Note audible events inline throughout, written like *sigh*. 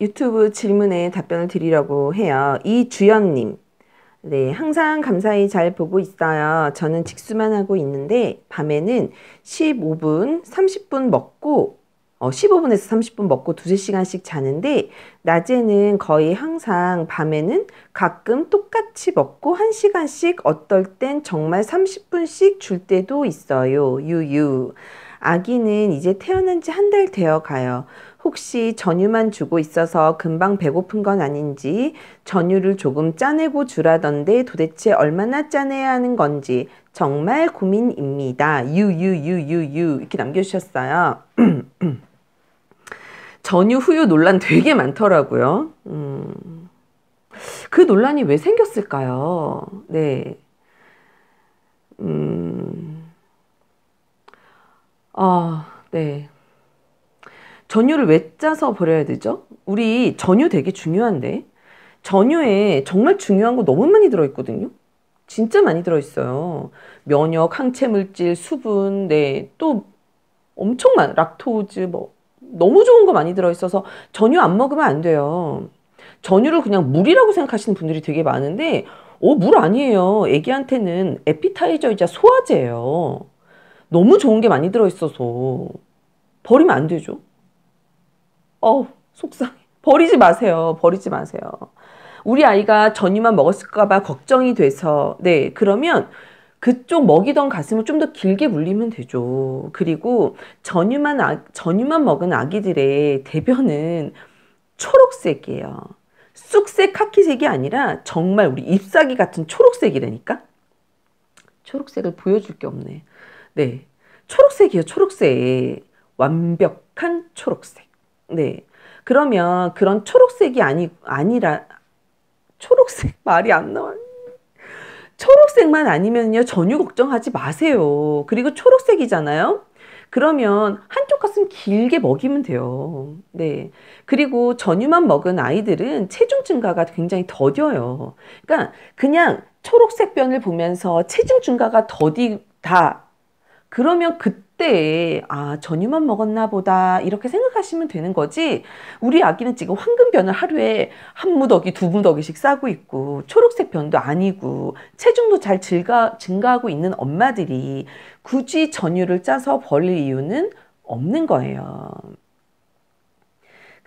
유튜브 질문에 답변을 드리려고 해요. 이주연님. 네, 항상 감사히 잘 보고 있어요. 저는 직수만 하고 있는데 밤에는 15분, 30분 먹고 어, 15분에서 30분 먹고 두세 시간씩 자는데 낮에는 거의 항상 밤에는 가끔 똑같이 먹고 1시간씩 어떨 땐 정말 30분씩 줄 때도 있어요. 유유. 아기는 이제 태어난 지 한 달 되어 가요. 혹시 전유만 주고 있어서 금방 배고픈 건 아닌지 전유를 조금 짜내고 주라던데 도대체 얼마나 짜내야 하는 건지 정말 고민입니다. 유유유유유 이렇게 남겨주셨어요. *clears throat* 전유 후유 논란 되게 많더라고요. 음, 그 논란이 왜 생겼을까요? 네. 음, 아, 네. 전유를 왜 짜서 버려야 되죠? 우리 전유 되게 중요한데 전유에 정말 중요한 거 너무 많이 들어있거든요. 진짜 많이 들어있어요. 면역, 항체 물질, 수분, 네, 또 엄청 많, 락토즈, 뭐, 너무 좋은 거 많이 들어있어서 전유 안 먹으면 안 돼요. 전유를 그냥 물이라고 생각하시는 분들이 되게 많은데, 어, 물 아니에요. 애기한테는 에피타이저이자 소화제예요. 너무 좋은 게 많이 들어있어서 버리면 안 되죠. 어우 속상해 버리지 마세요 버리지 마세요 우리 아이가 전이만 먹었을까봐 걱정이 돼서 네 그러면 그쪽 먹이던 가슴을 좀 더 길게 물리면 되죠. 그리고 전유만, 아, 전유만 먹은 아기들의 대변은 초록색이에요. 쑥색 카키색이 아니라 정말 우리 잎사귀 같은 초록색이라니까? 초록색을 보여줄 게 없네. 네. 초록색이요, 초록색. 완벽한 초록색. 네. 그러면 그런 초록색이 아니 아니라 초록색 *laughs* 말이 안 나와. 초록색만 아니면요 전혀 걱정하지 마세요. 그리고 초록색이잖아요. 그러면 한쪽 가슴 길게 먹이면 돼요. 네. 그리고 전유만 먹은 아이들은 체중 증가가 굉장히 더뎌요. 그러니까 그냥 초록색 변을 보면서 체중 증가가 더디다. 그러면 그 그때 아 전유만 먹었나 보다 이렇게 생각하시면 되는 거지 우리 아기는 지금 황금 변을 하루에 한 무더기 두 무더기씩 싸고 있고 초록색 변도 아니고 체중도 잘 증가, 증가하고 있는 엄마들이 굳이 전유를 짜서 벌릴 이유는 없는 거예요.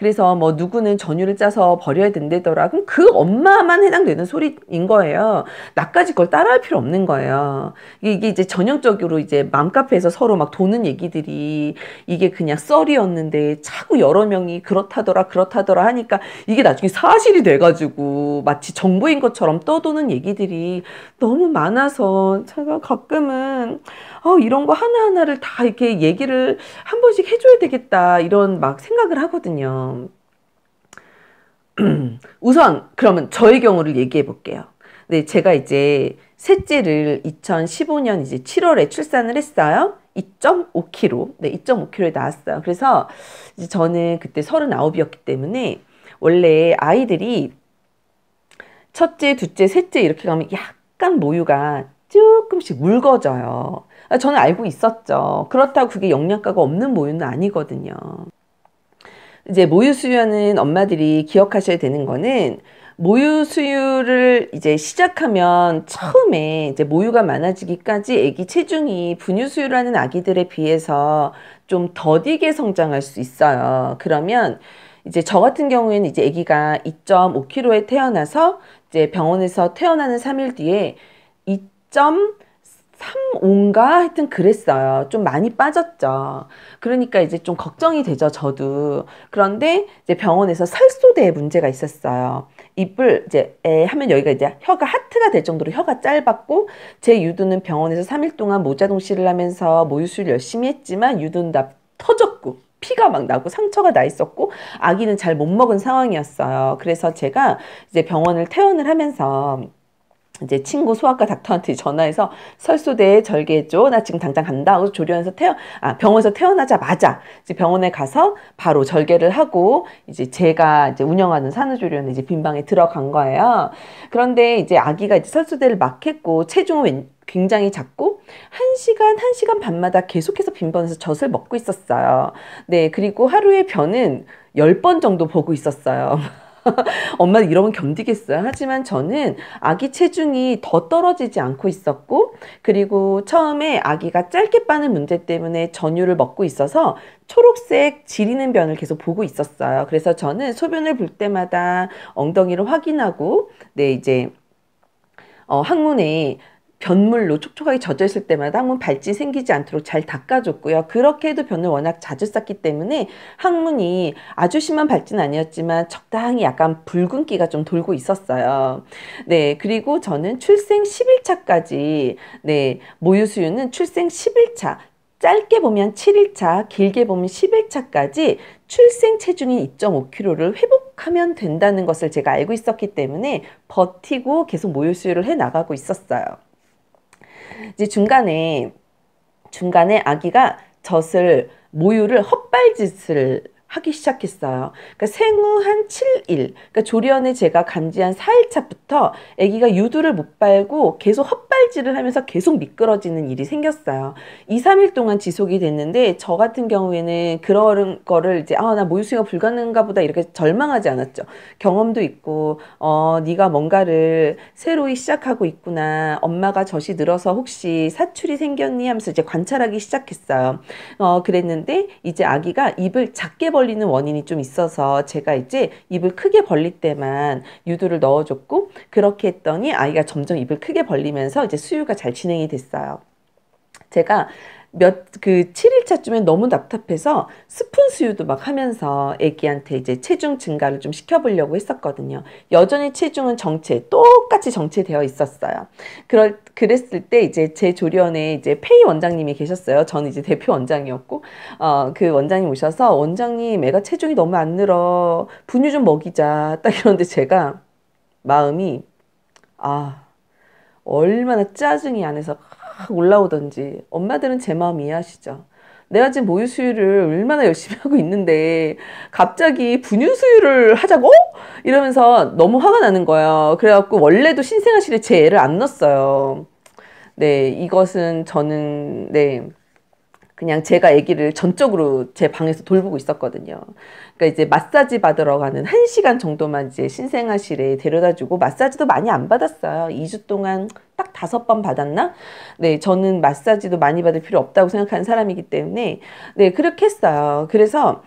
그래서 뭐 누구는 전유를 짜서 버려야 된다더라 그럼 그 엄마만 해당되는 소리인 거예요. 나까지 그걸 따라할 필요 없는 거예요. 이게 이제 전형적으로 이제 맘카페에서 서로 막 도는 얘기들이 이게 그냥 썰이었는데 자꾸 여러 명이 그렇다더라 그렇다더라 하니까 이게 나중에 사실이 돼가지고 마치 정보인 것처럼 떠도는 얘기들이 너무 많아서 제가 가끔은 어, 이런 거 하나하나를 다 이렇게 얘기를 한 번씩 해줘야 되겠다 이런 막 생각을 하거든요. *clears throat* 우선 그러면 저의 경우를 얘기해 볼게요. 네, 제가 이제 셋째를 2015년 이제 7월에 출산을 했어요. 2.5kg, 네, 2.5kg에 나왔어요. 그래서 이제 저는 그때 39이었기 때문에 원래 아이들이 첫째, 둘째, 셋째 이렇게 가면 약간 모유가 조금씩 묽어져요. 아, 저는 알고 있었죠. 그렇다고 그게 영양가가 없는 모유는 아니거든요. 이제 모유 수유하는 엄마들이 기억하셔야 되는 거는 모유 수유를 이제 시작하면 처음에 이제 모유가 많아지기까지 아기 체중이 분유 수유라는 아기들에 비해서 좀 더디게 성장할 수 있어요. 그러면 이제 저 같은 경우에는 이제 아기가 2.5kg에 태어나서 이제 병원에서 퇴원하는 3일 뒤에 3.5인가 하여튼 그랬어요. 좀 많이 빠졌죠. 그러니까 이제 좀 걱정이 되죠, 저도. 그런데 이제 병원에서 살소대에 문제가 있었어요. 입을 이제 에 하면 여기가 이제 혀가 하트가 될 정도로 혀가 짧았고 제 유두는 병원에서 3일 동안 모자동실을 하면서 모유수를 유 열심히 했지만 유두는 다 터졌고 피가 막 나고 상처가 나 있었고 아기는 잘 못 먹은 상황이었어요. 그래서 제가 이제 병원을 퇴원을 하면서 이제 친구 소아과 닥터한테 전화해서 설소대에 절개했죠나 지금 당장 간다. 그래서 조리원에서 태어, 아, 병원에서 태어나자마자 이제 병원에 가서 바로 절개를 하고 이제 제가 이제 운영하는 산후조리원에 이제 빈방에 들어간 거예요. 그런데 이제 아기가 이제 설소대를 막 했고 체중은 굉장히 작고 한시간한시간 반마다 계속해서 빈번해서 젖을 먹고 있었어요. 네, 그리고 하루에 변은 열 번 정도 보고 있었어요. *laughs* *laughs* 엄마 이러면 견디겠어요. 하지만 저는 아기 체중이 더 떨어지지 않고 있었고 그리고 처음에 아기가 짧게 빠는 문제 때문에 전유를 먹고 있어서 초록색 지리는 변을 계속 보고 있었어요. 그래서 저는 소변을 볼 때마다 엉덩이를 확인하고 네 이제 어, 항문에 변물로 촉촉하게 젖어 있을 때마다 항문 발진 생기지 않도록 잘 닦아줬고요. 그렇게 해도 변을 워낙 자주 쌌기 때문에 항문이 아주 심한 발진 아니었지만 적당히 약간 붉은기가 좀 돌고 있었어요. 네, 그리고 저는 출생 10일차까지 네, 모유 수유는 출생 10일차 짧게 보면 7일차, 길게 보면 10일차까지 출생 체중인 2.5kg를 회복하면 된다는 것을 제가 알고 있었기 때문에 버티고 계속 모유 수유를 해 나가고 있었어요. 이제 중간에 중간에 아기가 젖을 모유를 헛발짓을 하기 시작했어요. 그러니까 생후 한 7일, 그러니까 조리원에 제가 감지한 4일 차부터 아기가 유두를 못 빨고 계속 헛발질을 하면서 계속 미끄러지는 일이 생겼어요. 2, 3일 동안 지속이 됐는데 저 같은 경우에는 그런 거를 이제 아 나 모유수유가 불가능가 한 보다 이렇게 절망하지 않았죠. 경험도 있고 어 네가 뭔가를 새로이 시작하고 있구나. 엄마가 젖이 늘어서 혹시 사출이 생겼니 하면서 이제 관찰하기 시작했어요. 어 그랬는데 이제 아기가 입을 작게 벌 벌리는 원인이 좀 있어서 제가 이제 입을 크게 벌릴 때만 유두를 넣어줬고 그렇게 했더니 아이가 점점 입을 크게 벌리면서 이제 수유가 잘 진행이 됐어요. 제가 몇 그 7일차쯤에 너무 답답해서 스푼 수유도 막 하면서 애기한테 이제 체중 증가를 좀 시켜보려고 했었거든요. 여전히 체중은 정체, 똑같이 정체되어 있었어요. 그럴, 그랬을 때 이제 제 조련에 이제 페이 원장님이 계셨어요. 저는 이제 대표 원장이었고, 어, 그 원장님 오셔서 원장님 애가 체중이 너무 안 늘어. 분유 좀 먹이자. 딱 이러는데 제가 마음이, 아, 얼마나 짜증이 안에서 확 올라오던지 엄마들은 제 마음 이해하시죠. 내가 지금 모유 수유를 얼마나 열심히 *laughs* 하고 있는데 갑자기 분유 수유를 하자고 이러면서 너무 화가 나는 거예요. 그래갖고 원래도 신생아실에 제 애를 안 넣었어요. 네, 이것은 저는 네. 그냥 제가 아기를 전적으로 제 방에서 돌보고 있었거든요. 그러니까 이제 마사지 받으러 가는 한시간 정도만 이제 신생아실에 데려다 주고 마사지도 많이 안 받았어요. 2주 동안 딱 다섯 번 받았나? 네, 저는 마사지도 많이 받을 필요 없다고 생각하는 사람이기 때문에 네, 그렇게 했어요. 그래서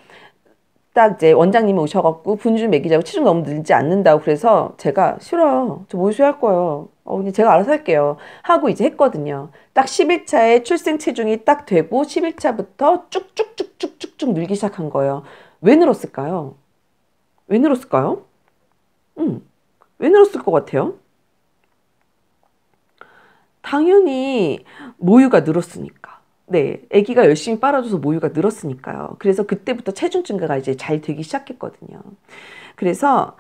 딱 이제 원장님이 오셔갖고 분주 먹이자고 체중 너무 늘지 않는다고 그래서 제가 싫어요. 저모유수할 거예요. 어, 그냥 제가 알아서 할게요. 하고 이제 했거든요. 딱 11차에 출생 체중이 딱 되고 11차부터 쭉쭉쭉쭉쭉쭉 늘기 시작한 거예요. 왜 늘었을까요? 왜 늘었을까요? 음, 왜 늘었을 것 같아요? 당연히 모유가 늘었으니까. 네, 아기가 열심히 빨아줘서 모유가 늘었으니까요. 그래서 그때부터 체중 증가가 이제 잘 되기 시작했거든요. 그래서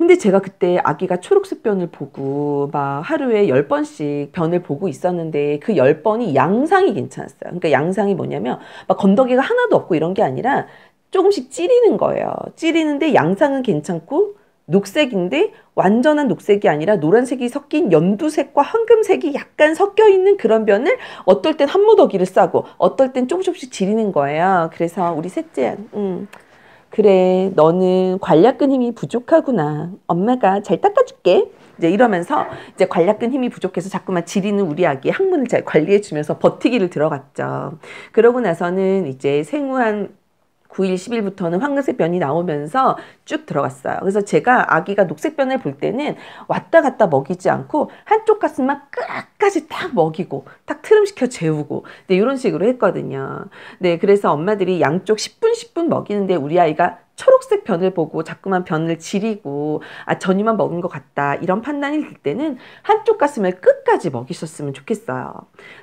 근데 제가 그때 아기가 초록색 변을 보고 막 하루에 10번씩 변을 보고 있었는데 그 10번이 양상이 괜찮았어요. 그러니까 양상이 뭐냐면 막 건더기가 하나도 없고 이런 게 아니라 조금씩 찌리는 거예요. 찌리는데 양상은 괜찮고 녹색인데 완전한 녹색이 아니라 노란색이 섞인 연두색과 황금색이 약간 섞여 있는 그런 변을 어떨 땐 한 무더기를 싸고 어떨 땐 조금씩 지리는 거예요. 그래서 우리 셋째, 음, 그래, 너는 관략근 힘이 부족하구나. 엄마가 잘 닦아줄게. 이제 이러면서 이제 관략근 힘이 부족해서 자꾸만 지리는 우리 아기 항문을 잘 관리해주면서 버티기를 들어갔죠. 그러고 나서는 이제 생후한 9일, 10일부터는 황금색 변이 나오면서 쭉 들어갔어요. 그래서 제가 아기가 녹색 변을 볼 때는 왔다 갔다 먹이지 않고 한쪽 가슴만 끝까지 딱 먹이고 딱 트름시켜 재우고 네, 이런 식으로 했거든요. 네, 그래서 엄마들이 양쪽 10분, 10분 먹이는데 우리 아이가 초록색 변을 보고 자꾸만 변을 지리고 아 전이만 먹은 것 같다 이런 판단이 들 때는 한쪽 가슴을 끝까지 먹이셨으면 좋겠어요.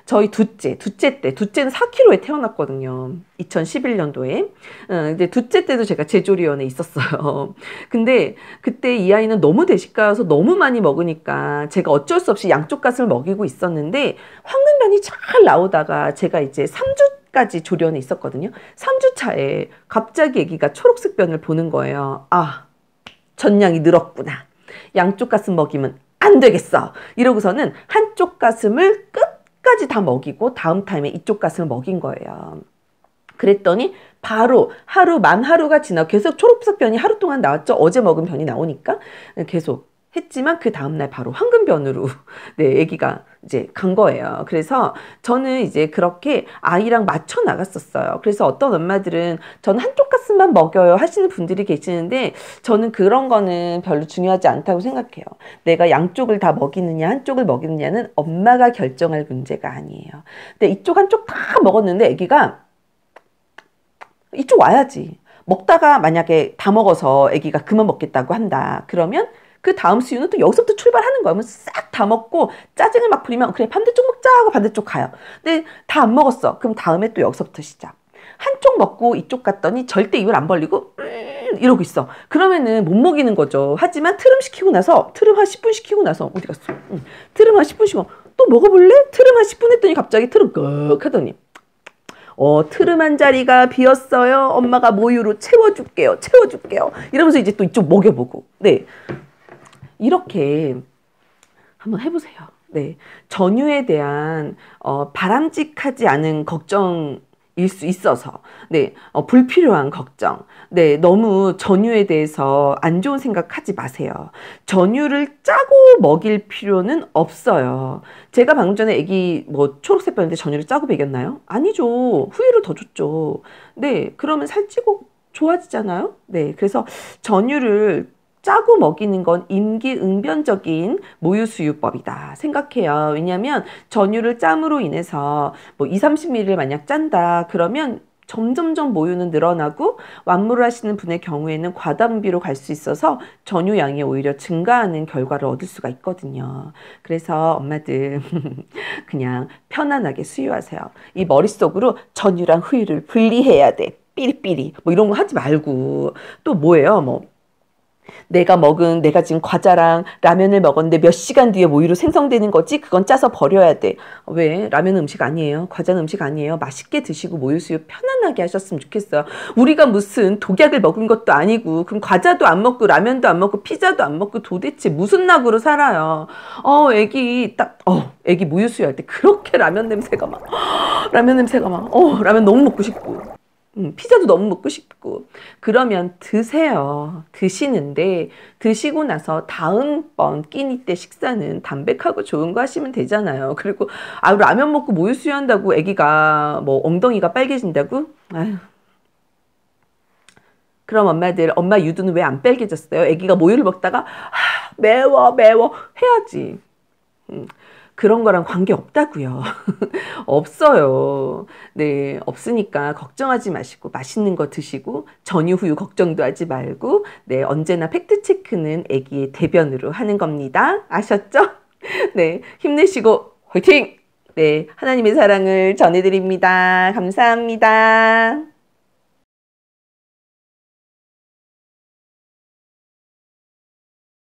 저희 둘째, 둘째 때, 둘째는 4kg에 태어났거든요. 2011년도에. 어, 근데 둘째 때도 제가 제조리원에 있었어요. *laughs* 근데 그때 이 아이는 너무 대식가여서 너무 많이 먹으니까 제가 어쩔 수 없이 양쪽 가슴을 먹이고 있었는데 황금변이 잘 나오다가 제가 이제 3주 끝까지 조련이 있었거든요. 3주 차에 갑자기 애기가 초록색 변을 보는 거예요. 아, 전량이 늘었구나. 양쪽 가슴 먹이면 안 되겠어. 이러고서는 한쪽 가슴을 끝까지 다 먹이고 다음 타임에 이쪽 가슴을 먹인 거예요. 그랬더니 바로 하루 만 하루가 지나 계속 초록색 변이 하루 동안 나왔죠. 어제 먹은 변이 나오니까 계속 했지만 그 다음날 바로 황금변으로 *laughs* 네 아기가 이제 간 거예요. 그래서 저는 이제 그렇게 아이랑 맞춰 나갔었어요. 그래서 어떤 엄마들은 저는 한쪽 가슴만 먹여요 하시는 분들이 계시는데 저는 그런 거는 별로 중요하지 않다고 생각해요. 내가 양쪽을 다 먹이느냐 한쪽을 먹이느냐는 엄마가 결정할 문제가 아니에요. 근데 이쪽 한쪽 다 먹었는데 아기가 이쪽 와야지. 먹다가 만약에 다 먹어서 아기가 그만 먹겠다고 한다. 그러면 그 다음 수유는 또 여기서부터 출발하는 거예요. 싹다 먹고 짜증을 막 부리면 그래 반대쪽 먹자 하고 반대쪽 가요. 근데 다 안 먹었어. 그럼 다음에 또 여기서부터 시작. 한쪽 먹고 이쪽 갔더니 절대 입을 안 벌리고 음 이러고 있어. 그러면은 못 먹이는 거죠. 하지만 트름 시키고 나서 트름 한 10분 시키고 나서 어디 갔어? 음, 트름 한 10분 시키고 또 먹어볼래? 트름 한 10분 했더니 갑자기 트름 끄 하더니 어, 트름한 자리가 비었어요. 엄마가 모유로 채워줄게요. 채워줄게요. 이러면서 이제 또 이쪽 먹여보고. 네. 이렇게 한번 해보세요. 네. 전유에 대한 어, 바람직하지 않은 걱정 일수 있어서 네 어, 불필요한 걱정 네 너무 전유에 대해서 안 좋은 생각하지 마세요 전유를 짜고 먹일 필요는 없어요 제가 방금 전에 애기 뭐 초록색 봤는데 전유를 짜고 먹였나요 아니죠 후유를 더 줬죠 네 그러면 살찌고 좋아지잖아요 네 그래서 전유를 짜고 먹이는 건 임기응변적인 모유수유법이다 생각해요. 왜냐하면 전유를 짬으로 인해서 뭐 2, 30ml를 만약 짠다 그러면 점점점 모유는 늘어나고 완무를 하시는 분의 경우에는 과단비로 갈 수 있어서 전유량이 오히려 증가하는 결과를 얻을 수가 있거든요. 그래서 엄마들 *laughs* 그냥 편안하게 수유하세요. 이 머릿속으로 전유랑 후유를 분리해야 돼. 삐리삐리 뭐 이런 거 하지 말고 또 뭐예요? 뭐 내가 먹은 내가 지금 과자랑 라면을 먹었는데 몇 시간 뒤에 모유로 뭐 생성되는 거지 그건 짜서 버려야 돼 왜 라면 음식 아니에요 과자는 음식 아니에요 맛있게 드시고 모유 수유 편안하게 하셨으면 좋겠어 우리가 무슨 독약을 먹은 것도 아니고 그럼 과자도 안 먹고 라면도 안 먹고 피자도 안 먹고 도대체 무슨 낙으로 살아요 어 애기 딱어 애기 모유 수유할 때 그렇게 라면 냄새가 막 *gasps* 라면 냄새가 막 어 라면 너무 먹고 싶고 음, 피자도 너무 먹고 싶고 그러면 드세요 드시는데 드시고 나서 다음번 끼니 때 식사는 담백하고 좋은 거 하시면 되잖아요 그리고 아 라면 먹고 모유 뭐 수유한다고 애기가 뭐 엉덩이가 빨개진다고 아휴 그럼 엄마들 엄마 유두는 왜 안 빨개졌어요 애기가 모유를 뭐 먹다가 아, 매워 매워 해야지 음. 그런 거랑 관계 없다고요. *laughs* 없어요. 네, 없으니까 걱정하지 마시고 맛있는 거 드시고 전유 후유 걱정도 하지 말고 네, 언제나 팩트 체크는 아기의 대변으로 하는 겁니다. 아셨죠? *laughs* 네, 힘내시고 화이팅! 네, 하나님의 사랑을 전해드립니다. 감사합니다.